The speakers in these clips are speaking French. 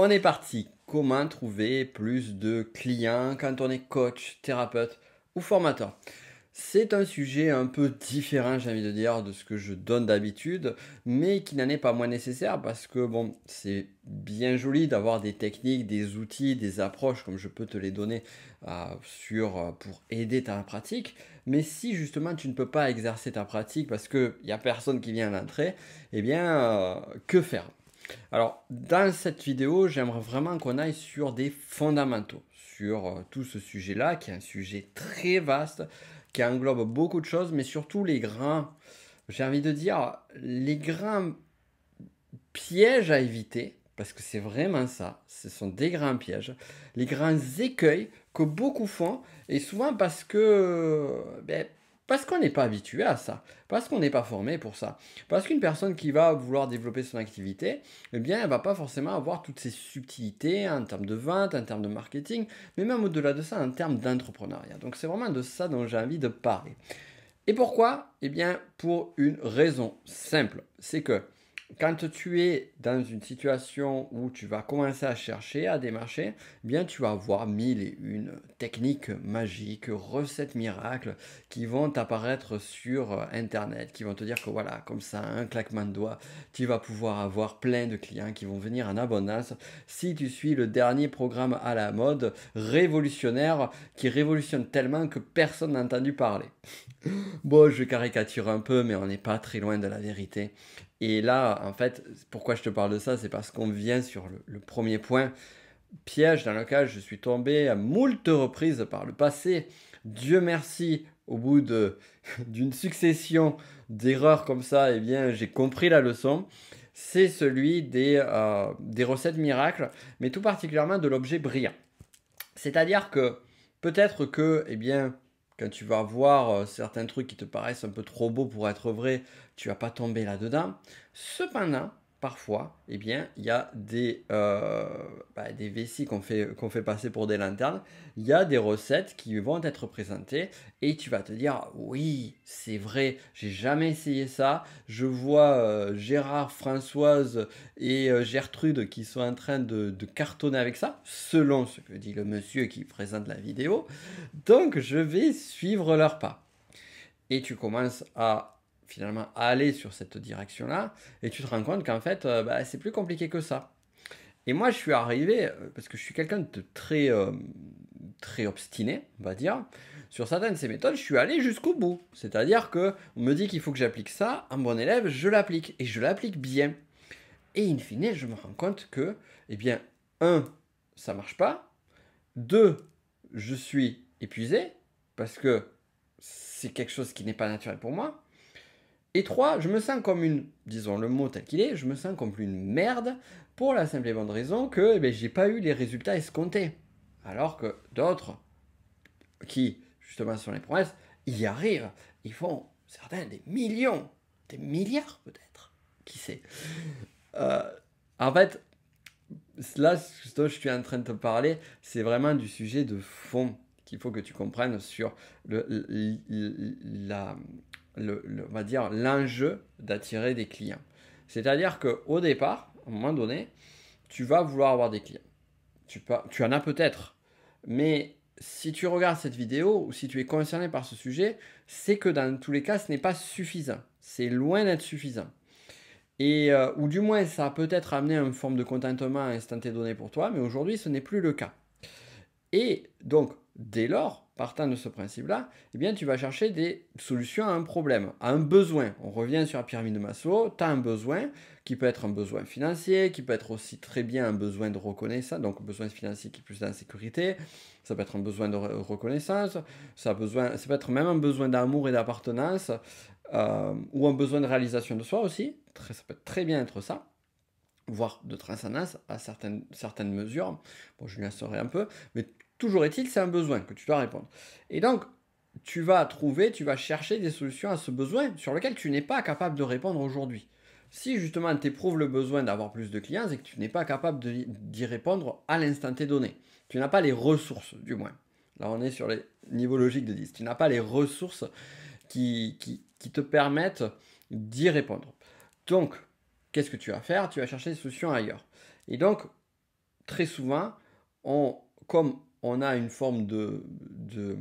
On est parti. Comment trouver plus de clients quand on est coach, thérapeute ou formateur c'est un sujet un peu différent, j'ai envie de dire, de ce que je donne d'habitude, mais qui n'en est pas moins nécessaire parce que, bon, c'est bien joli d'avoir des techniques, des outils, des approches comme je peux te les donner euh, sur, euh, pour aider ta pratique, mais si justement tu ne peux pas exercer ta pratique parce qu'il n'y a personne qui vient à l'entrée, eh bien, euh, que faire alors, dans cette vidéo, j'aimerais vraiment qu'on aille sur des fondamentaux, sur euh, tout ce sujet-là, qui est un sujet très vaste, qui englobe beaucoup de choses, mais surtout les grands, j'ai envie de dire, les grands pièges à éviter, parce que c'est vraiment ça, ce sont des grands pièges, les grands écueils que beaucoup font, et souvent parce que ben, parce qu'on n'est pas habitué à ça, parce qu'on n'est pas formé pour ça. Parce qu'une personne qui va vouloir développer son activité, eh bien, elle va pas forcément avoir toutes ces subtilités en termes de vente, en termes de marketing, mais même au-delà de ça, en termes d'entrepreneuriat. Donc c'est vraiment de ça dont j'ai envie de parler. Et pourquoi Eh bien, pour une raison simple, c'est que quand tu es dans une situation où tu vas commencer à chercher, à démarcher, eh bien tu vas avoir mille et une techniques magiques, recettes miracles qui vont apparaître sur euh, Internet, qui vont te dire que voilà, comme ça, un claquement de doigts, tu vas pouvoir avoir plein de clients qui vont venir en abondance si tu suis le dernier programme à la mode révolutionnaire qui révolutionne tellement que personne n'a entendu parler. Bon, je caricature un peu, mais on n'est pas très loin de la vérité. Et là, en fait, pourquoi je te parle de ça C'est parce qu'on vient sur le, premier point piège dans lequel je suis tombé à moult reprises par le passé. Dieu merci, au bout d'une succession d'erreurs comme ça, eh bien, j'ai compris la leçon. C'est celui des, euh, des recettes miracles, mais tout particulièrement de l'objet brillant. C'est-à-dire que peut-être que, eh bien, quand tu vas voir euh, certains trucs qui te paraissent un peu trop beaux pour être vrais, tu vas pas tomber là-dedans. Cependant, parfois, eh bien, il y a des, euh, bah, vessies qu'on fait, passer pour des lanternes, il y a des recettes qui vont être présentées et tu vas te dire oui, c'est vrai, j'ai jamais essayé ça, je vois euh, Gérard, Françoise et euh, Gertrude qui sont en train de, cartonner avec ça, selon ce que dit le monsieur qui présente la vidéo, donc je vais suivre leur pas. Et tu commences à finalement aller sur cette direction-là, et tu te rends compte qu'en fait, euh, bah, c'est plus compliqué que ça. Et moi, je suis arrivé, euh, parce que je suis quelqu'un de très, euh, très obstiné, on va dire, sur certaines de ces méthodes, je suis allé jusqu'au bout. C'est-à-dire que on me dit qu'il faut que j'applique ça, un bon élève, je l'applique, et je l'applique bien. Et in fine, je me rends compte que, eh bien, un, ça marche pas. Deux, je suis épuisé, parce que c'est quelque chose qui n'est pas naturel pour moi. Et trois, je me sens comme une, disons le mot tel qu'il est, je me sens comme une merde pour la simple et bonne raison que eh ben, j'ai pas eu les résultats escomptés. Alors que d'autres qui, justement, sont les promesses, y arrivent. Ils font certains des millions, des milliards peut-être, qui sait. Euh, en fait, là, ce dont je suis en train de te parler, c'est vraiment du sujet de fond qu'il faut que tu comprennes sur le, la, le, on va dire l'enjeu d'attirer des clients. C'est-à-dire qu'au départ, à un moment donné, tu vas vouloir avoir des clients. Tu, peux, tu en as peut-être, mais si tu regardes cette vidéo ou si tu es concerné par ce sujet, c'est que dans tous les cas, ce n'est pas suffisant. C'est loin d'être suffisant. Et, euh, ou du moins, ça a peut-être amené une forme de contentement à un instant donné pour toi, mais aujourd'hui, ce n'est plus le cas. Et donc, dès lors, partant de ce principe-là, eh bien, tu vas chercher des solutions à un problème, à un besoin. On revient sur la pyramide de Maslow, tu as un besoin qui peut être un besoin financier, qui peut être aussi très bien un besoin de reconnaissance, donc un besoin financier qui est plus d'insécurité, ça peut être un besoin de reconnaissance, ça, besoin, peut être même un besoin d'amour et d'appartenance, euh, ou un besoin de réalisation de soi aussi, ça peut très bien être ça voire de transcendance à certaines, certaines mesures. Bon, je lui un peu, mais toujours est-il, c'est un besoin que tu dois répondre. Et donc, tu vas trouver, tu vas chercher des solutions à ce besoin sur lequel tu n'es pas capable de répondre aujourd'hui. Si justement tu éprouves le besoin d'avoir plus de clients, et que tu n'es pas capable d'y répondre à l'instant T donné. Tu n'as pas les ressources, du moins. Là, on est sur les niveaux logiques de 10. Tu n'as pas les ressources qui, qui, qui te permettent d'y répondre. Donc, qu'est-ce que tu vas faire Tu vas chercher des solutions ailleurs. Et donc, très souvent, comme on a une forme de, de,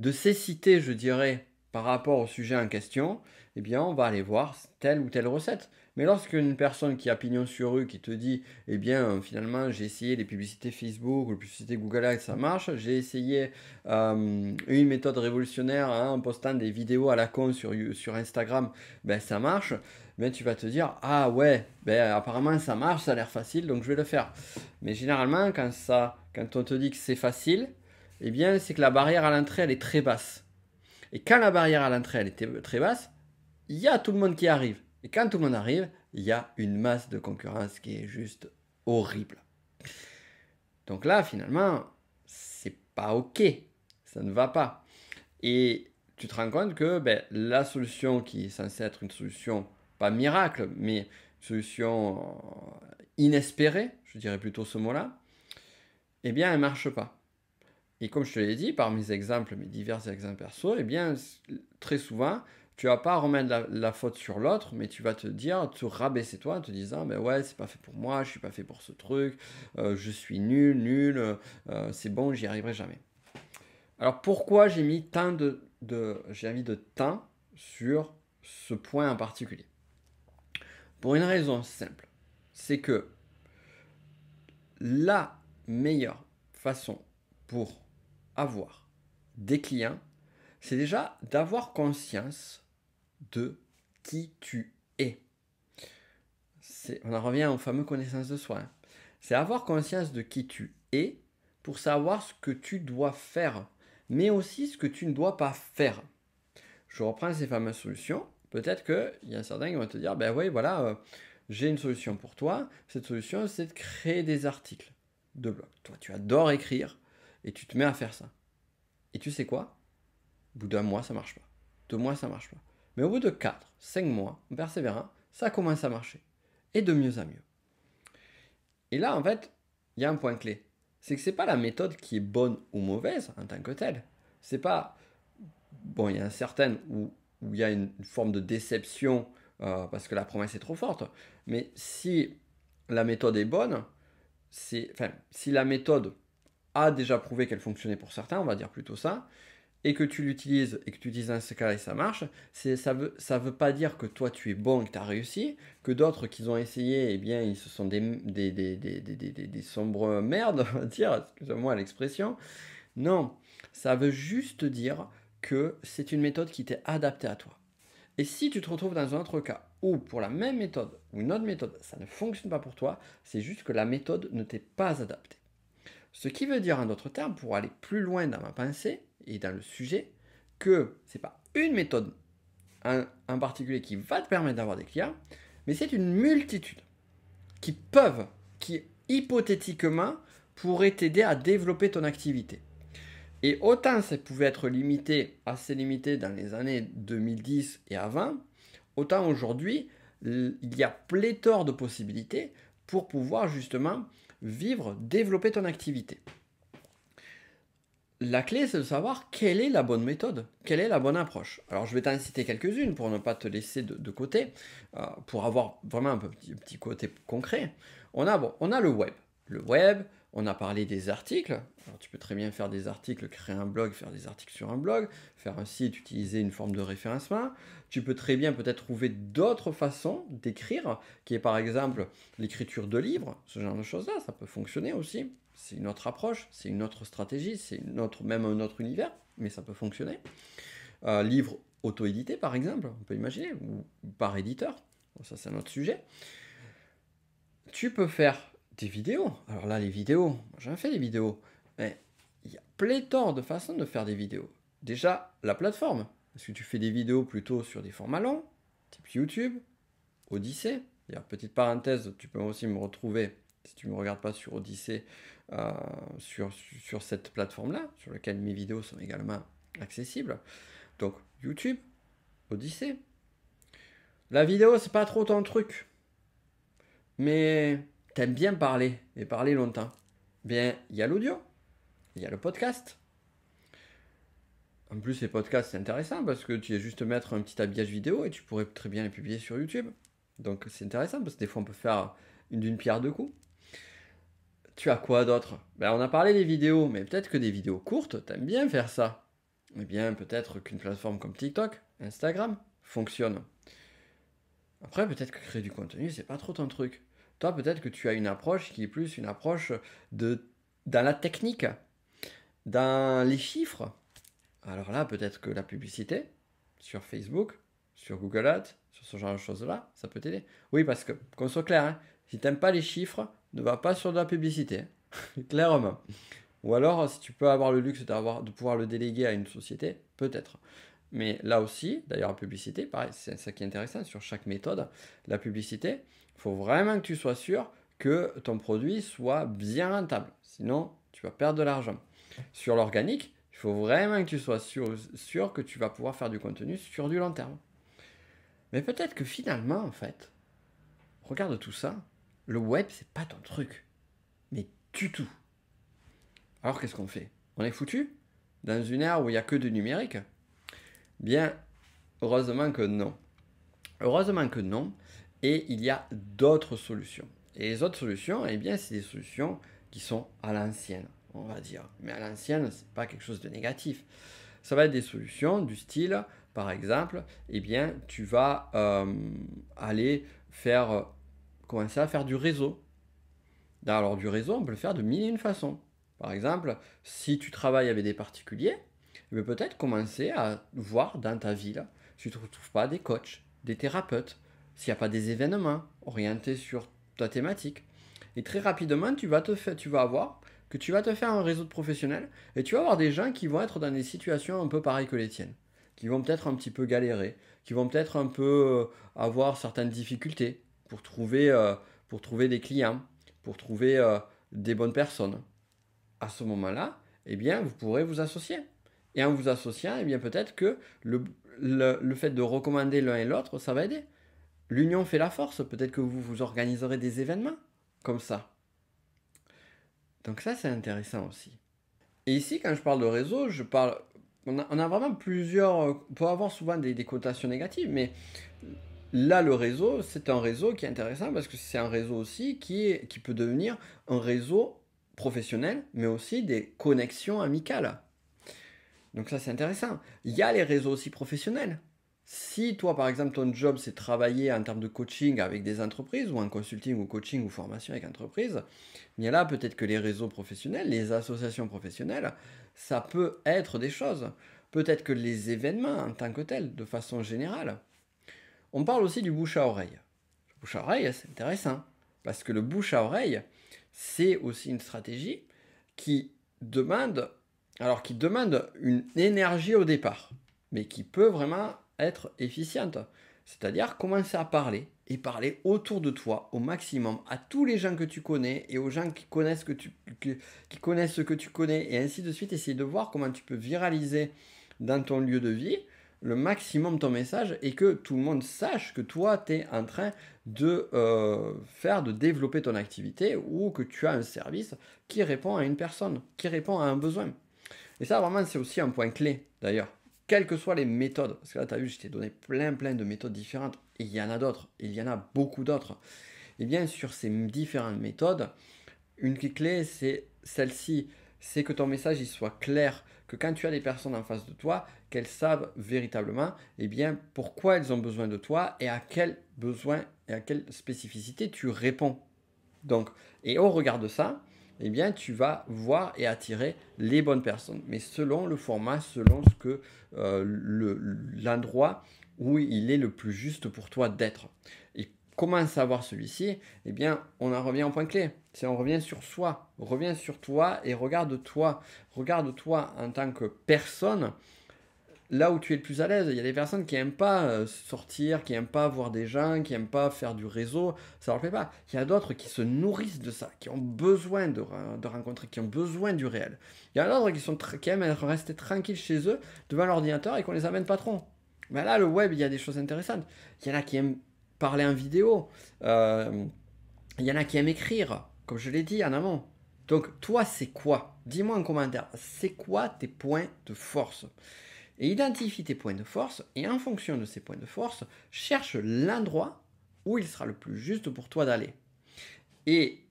de cécité, je dirais, par rapport au sujet en question, eh bien, on va aller voir telle ou telle recette. Mais lorsqu'une personne qui a pignon sur rue, qui te dit, eh bien, euh, finalement, j'ai essayé les publicités Facebook, les publicités Google Ads, ça marche. J'ai essayé euh, une méthode révolutionnaire hein, en postant des vidéos à la con sur, Instagram, ben ça marche. Ben, tu vas te dire, ah ouais, ben, apparemment ça marche, ça a l'air facile, donc je vais le faire. Mais généralement, quand, ça, quand on te dit que c'est facile, eh bien, c'est que la barrière à l'entrée, elle est très basse. Et quand la barrière à l'entrée, elle est très basse, il y a tout le monde qui arrive. Et quand tout le monde arrive, il y a une masse de concurrence qui est juste horrible. Donc là, finalement, c'est pas OK. Ça ne va pas. Et tu te rends compte que ben, la solution qui est censée être une solution, pas miracle, mais une solution euh, inespérée, je dirais plutôt ce mot-là, eh bien, elle ne marche pas. Et comme je te l'ai dit, par mes exemples, mes divers exemples perso, eh bien, très souvent, tu vas pas remettre la, faute sur l'autre, mais tu vas te dire, te rabaisser toi en te disant, mais ouais, c'est pas fait pour moi, je suis pas fait pour ce truc, euh, je suis nul, nul, euh, c'est bon, j'y arriverai jamais. Alors pourquoi j'ai mis tant de, j'ai mis de temps sur ce point en particulier Pour une raison simple, c'est que la meilleure façon pour avoir des clients, c'est déjà d'avoir conscience de qui tu es. on en revient aux fameux connaissances de soi. Hein. C'est avoir conscience de qui tu es pour savoir ce que tu dois faire, mais aussi ce que tu ne dois pas faire. Je reprends ces fameuses solutions. Peut-être qu'il y a certains qui vont te dire, ben oui, voilà, euh, j'ai une solution pour toi. Cette solution, c'est de créer des articles de blog. Toi, tu adores écrire et tu te mets à faire ça. Et tu sais quoi Au bout d'un mois, ça marche pas. Deux mois, ça marche pas. Mais au bout de 4, 5 mois, en persévérant, ça commence à marcher. Et de mieux en mieux. Et là, en fait, il y a un point clé. C'est que ce n'est pas la méthode qui est bonne ou mauvaise en tant que telle. C'est pas. Bon, il y a certaines où il y a une forme de déception euh, parce que la promesse est trop forte. Mais si la méthode est bonne, enfin, si la méthode a déjà prouvé qu'elle fonctionnait pour certains, on va dire plutôt ça, et que tu l'utilises et que tu dises un ce cas et ça marche, c'est, ça ne veut, pas dire que toi tu es bon que tu as réussi, que d'autres qui ont essayé, eh bien ils se sont des, des, des sombres merdes, on va dire, excusez-moi l'expression. Non, ça veut juste dire que c'est une méthode qui t'est adaptée à toi. Et si tu te retrouves dans un autre cas où pour la même méthode ou une autre méthode, ça ne fonctionne pas pour toi, c'est juste que la méthode ne t'est pas adaptée. Ce qui veut dire en d'autres termes, pour aller plus loin dans ma pensée et dans le sujet, que ce n'est pas une méthode en, en particulier qui va te permettre d'avoir des clients, mais c'est une multitude qui peuvent, qui hypothétiquement pourraient t'aider à développer ton activité. Et autant ça pouvait être limité, assez limité dans les années 2010 et avant, autant aujourd'hui, il y a pléthore de possibilités pour pouvoir justement vivre, développer ton activité. La clé, c'est de savoir quelle est la bonne méthode, quelle est la bonne approche. Alors, je vais t'en citer quelques-unes pour ne pas te laisser de, côté, euh, pour avoir vraiment un petit, petit côté concret. On a, on a le web. Le web, on a parlé des articles. tu peux très bien faire des articles, créer un blog, faire des articles sur un blog, faire un site, utiliser une forme de référencement. Tu peux très bien peut-être trouver d'autres façons d'écrire, qui est par exemple l'écriture de livres, ce genre de choses-là. Ça peut fonctionner aussi. C'est une autre approche, c'est une autre stratégie, c'est même un autre univers, mais ça peut fonctionner. Euh, livre auto-édité, par exemple, on peut imaginer, ou par éditeur. ça, c'est un autre sujet. Tu peux faire des vidéos. Alors là, les vidéos, j'en fais des vidéos, mais il y a pléthore de façons de faire des vidéos. Déjà, la plateforme. Est-ce que tu fais des vidéos plutôt sur des formats longs, type YouTube, Odyssée petite parenthèse, tu peux aussi me retrouver, si tu ne me regardes pas sur Odyssée, euh, sur, sur cette plateforme-là, sur laquelle mes vidéos sont également accessibles. Donc, YouTube, Odyssée. La vidéo, c'est pas trop ton truc. Mais t'aimes bien parler et parler longtemps, bien, il y a l'audio, il y a le podcast. En plus, les podcasts, c'est intéressant parce que tu es juste mettre un petit habillage vidéo et tu pourrais très bien les publier sur YouTube. Donc, c'est intéressant parce que des fois, on peut faire une d'une pierre deux coups. Tu as quoi d'autre ben, On a parlé des vidéos, mais peut-être que des vidéos courtes, t'aimes bien faire ça. Eh bien, peut-être qu'une plateforme comme TikTok, Instagram, fonctionne. Après, peut-être que créer du contenu, c'est pas trop ton truc. Toi, peut-être que tu as une approche qui est plus une approche de, dans la technique, dans les chiffres. Alors là, peut-être que la publicité sur Facebook, sur Google Ads, sur ce genre de choses-là, ça peut t'aider. Oui, parce que, qu'on soit clair, hein, si tu n'aimes pas les chiffres, ne va pas sur de la publicité, hein, clairement. Ou alors, si tu peux avoir le luxe d'avoir, de pouvoir le déléguer à une société, peut-être. Mais là aussi, d'ailleurs, la publicité, pareil, c'est ça qui est intéressant sur chaque méthode. La publicité, il faut vraiment que tu sois sûr que ton produit soit bien rentable. Sinon, tu vas perdre de l'argent. Sur l'organique, il faut vraiment que tu sois sûr, sûr, que tu vas pouvoir faire du contenu sur du long terme. Mais peut-être que finalement, en fait, regarde tout ça, le web, c'est pas ton truc. Mais du tout. Alors qu'est-ce qu'on fait On est foutu Dans une ère où il n'y a que du numérique Bien, heureusement que non. Heureusement que non, et il y a d'autres solutions. Et les autres solutions, eh bien, c'est des solutions qui sont à l'ancienne, on va dire. Mais à l'ancienne, ce n'est pas quelque chose de négatif. Ça va être des solutions du style, par exemple, eh bien, tu vas euh, aller faire, euh, commencer à faire du réseau. Alors, du réseau, on peut le faire de mille et une façons. Par exemple, si tu travailles avec des particuliers, tu eh peux peut-être commencer à voir dans ta ville si tu ne trouves pas des coachs, des thérapeutes, s'il n'y a pas des événements orientés sur ta thématique. Et très rapidement, tu vas, te faire, tu vas avoir que tu vas te faire un réseau de professionnels et tu vas avoir des gens qui vont être dans des situations un peu pareilles que les tiennes, qui vont peut-être un petit peu galérer, qui vont peut-être un peu euh, avoir certaines difficultés pour trouver, euh, pour trouver des clients, pour trouver euh, des bonnes personnes. À ce moment-là, eh bien, vous pourrez vous associer. Et en vous associant, eh bien, peut-être que le, le fait de recommander l'un et l'autre, ça va aider. L'union fait la force. Peut-être que vous vous organiserez des événements comme ça. Donc ça, c'est intéressant aussi. Et ici, quand je parle de réseau, je parle... On a, vraiment plusieurs... Euh, on peut avoir souvent des, des cotations négatives, mais là, le réseau, c'est un réseau qui est intéressant parce que c'est un réseau aussi qui, qui peut devenir un réseau professionnel, mais aussi des connexions amicales. Donc ça, c'est intéressant. Il y a les réseaux aussi professionnels. Si toi, par exemple, ton job, c'est travailler en termes de coaching avec des entreprises, ou en consulting, ou coaching, ou formation avec y a là, peut-être que les réseaux professionnels, les associations professionnelles, ça peut être des choses. Peut-être que les événements en tant que tels, de façon générale. On parle aussi du bouche à oreille. Le bouche à oreille, c'est intéressant, parce que le bouche à oreille, c'est aussi une stratégie qui demande, alors qui demande une énergie au départ, mais qui peut vraiment être efficiente. C'est-à-dire commencer à parler et parler autour de toi au maximum à tous les gens que tu connais et aux gens qui connaissent, que tu, qui connaissent ce que tu connais et ainsi de suite. Essayer de voir comment tu peux viraliser dans ton lieu de vie le maximum ton message et que tout le monde sache que toi, tu es en train de euh, faire, de développer ton activité ou que tu as un service qui répond à une personne, qui répond à un besoin. Et ça, vraiment, c'est aussi un point clé d'ailleurs quelles que soient les méthodes. Parce que là, tu as vu, je t'ai donné plein, plein de méthodes différentes. Et il y en a d'autres. Il y en a beaucoup d'autres. Et eh bien, sur ces différentes méthodes, une clé, c'est celle-ci. C'est que ton message, il soit clair. Que quand tu as des personnes en face de toi, qu'elles savent véritablement, et eh bien, pourquoi elles ont besoin de toi et à quel besoin et à quelle spécificité tu réponds. Donc, et au regard de ça, eh bien, tu vas voir et attirer les bonnes personnes. Mais selon le format, selon ce que euh, l'endroit où il est le plus juste pour toi d'être. Et comment savoir celui-ci Eh bien, on en revient au point clé. C'est on revient sur soi. revient sur toi et regarde-toi. Regarde-toi en tant que personne là où tu es le plus à l'aise. Il y a des personnes qui n'aiment pas euh, sortir, qui n'aiment pas voir des gens, qui n'aiment pas faire du réseau, ça leur plaît pas. Il y a d'autres qui se nourrissent de ça, qui ont besoin de, de rencontrer, qui ont besoin du réel. Il y a d'autres qui sont qui aiment rester tranquilles chez eux devant l'ordinateur et qu'on les amène pas trop. Mais là, le web, il y a des choses intéressantes. Il y en a qui aiment parler en vidéo. Euh, il y en a qui aiment écrire, comme je l'ai dit en amont. Donc, toi, c'est quoi Dis-moi en commentaire, c'est quoi tes points de force et identifie tes points de force et en fonction de ces points de force, cherche l'endroit où il sera le plus juste pour toi d'aller. Et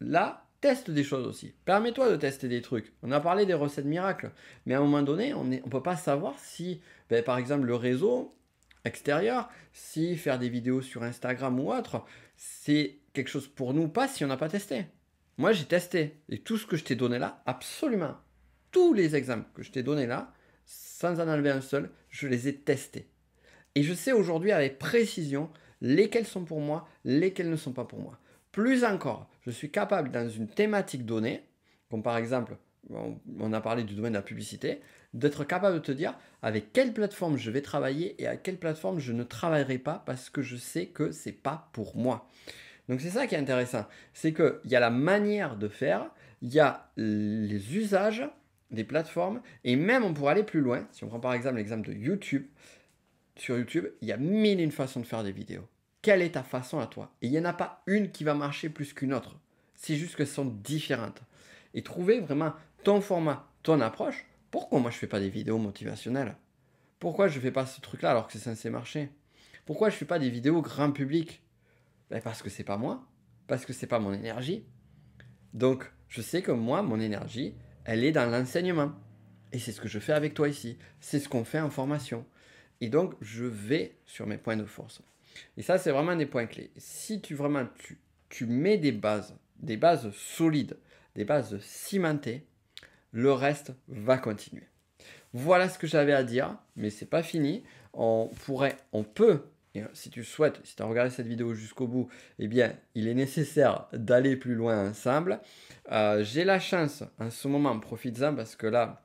là, teste des choses aussi. Permets-toi de tester des trucs. On a parlé des recettes miracles, mais à un moment donné, on ne peut pas savoir si, ben, par exemple, le réseau extérieur, si faire des vidéos sur Instagram ou autre, c'est quelque chose pour nous pas si on n'a pas testé. Moi, j'ai testé. Et tout ce que je t'ai donné là, absolument. Tous les exemples que je t'ai donné là, sans en enlever un seul, je les ai testés. Et je sais aujourd'hui avec précision lesquels sont pour moi, lesquels ne sont pas pour moi. Plus encore, je suis capable dans une thématique donnée, comme par exemple, on a parlé du domaine de la publicité, d'être capable de te dire avec quelle plateforme je vais travailler et à quelle plateforme je ne travaillerai pas parce que je sais que ce c'est pas pour moi. Donc c'est ça qui est intéressant, c'est qu'il y a la manière de faire, il y a les usages des plateformes, et même on pourrait aller plus loin, si on prend par exemple l'exemple de YouTube, sur YouTube, il y a mille et une façons de faire des vidéos. Quelle est ta façon à toi Et il n'y en a pas une qui va marcher plus qu'une autre. C'est juste qu'elles sont différentes. Et trouver vraiment ton format, ton approche. Pourquoi moi je ne fais pas des vidéos motivationnelles Pourquoi je ne fais pas ce truc-là alors que c'est censé marcher Pourquoi je ne fais pas des vidéos grand public ben, Parce que c'est pas moi, parce que c'est pas mon énergie. Donc je sais que moi, mon énergie, elle est dans l'enseignement. Et c'est ce que je fais avec toi ici. C'est ce qu'on fait en formation. Et donc, je vais sur mes points de force. Et ça, c'est vraiment des points clés. Si tu vraiment tu mets des bases, des bases solides, des bases cimentées, le reste va continuer. Voilà ce que j'avais à dire, mais c'est pas fini. On pourrait, on peut euh, si tu souhaites, si tu as regardé cette vidéo jusqu'au bout, eh bien, il est nécessaire d'aller plus loin ensemble. Euh, j'ai la chance, en ce moment, profites-en parce que là,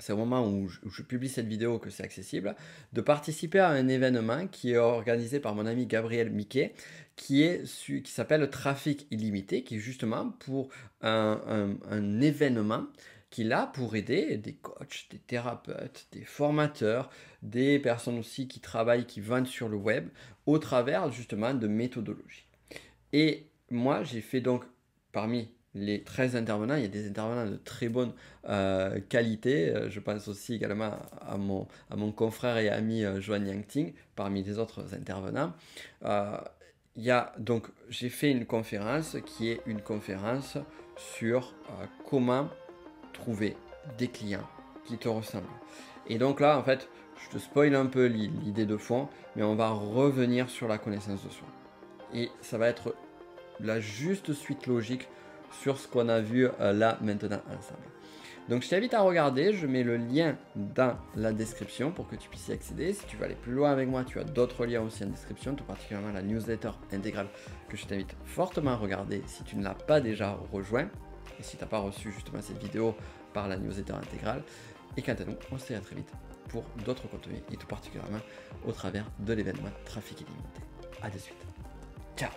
c'est au moment où je, publie cette vidéo que c'est accessible, de participer à un événement qui est organisé par mon ami Gabriel Miquet, qui est qui s'appelle Trafic illimité, qui est justement pour un événement qu'il a pour aider des coachs, des thérapeutes, des formateurs, des personnes aussi qui travaillent, qui vendent sur le web, au travers justement de méthodologies. Et moi, j'ai fait donc parmi les 13 intervenants, il y a des intervenants de très bonne euh, qualité. Euh, je pense aussi également à mon, à mon confrère et ami euh, Joan Yangting, parmi les autres intervenants. Euh, il y donc, j'ai fait une conférence qui est une conférence sur comment trouver des clients qui te ressemblent. Et donc là, en fait, je te spoil un peu l'idée de fond, mais on va revenir sur la connaissance de soi. Et ça va être la juste suite logique sur ce qu'on a vu euh, là maintenant ensemble. Donc je t'invite à regarder, je mets le lien dans la description pour que tu puisses y accéder. Si tu veux aller plus loin avec moi, tu as d'autres liens aussi en description, tout particulièrement la newsletter intégrale que je t'invite fortement à regarder si tu ne l'as pas déjà rejoint. Et si tu t'as pas reçu justement cette vidéo par la newsletter intégrale. Et quant à nous, on se dit à très vite pour d'autres contenus et tout particulièrement au travers de l'événement Trafic illimité. A de suite. Ciao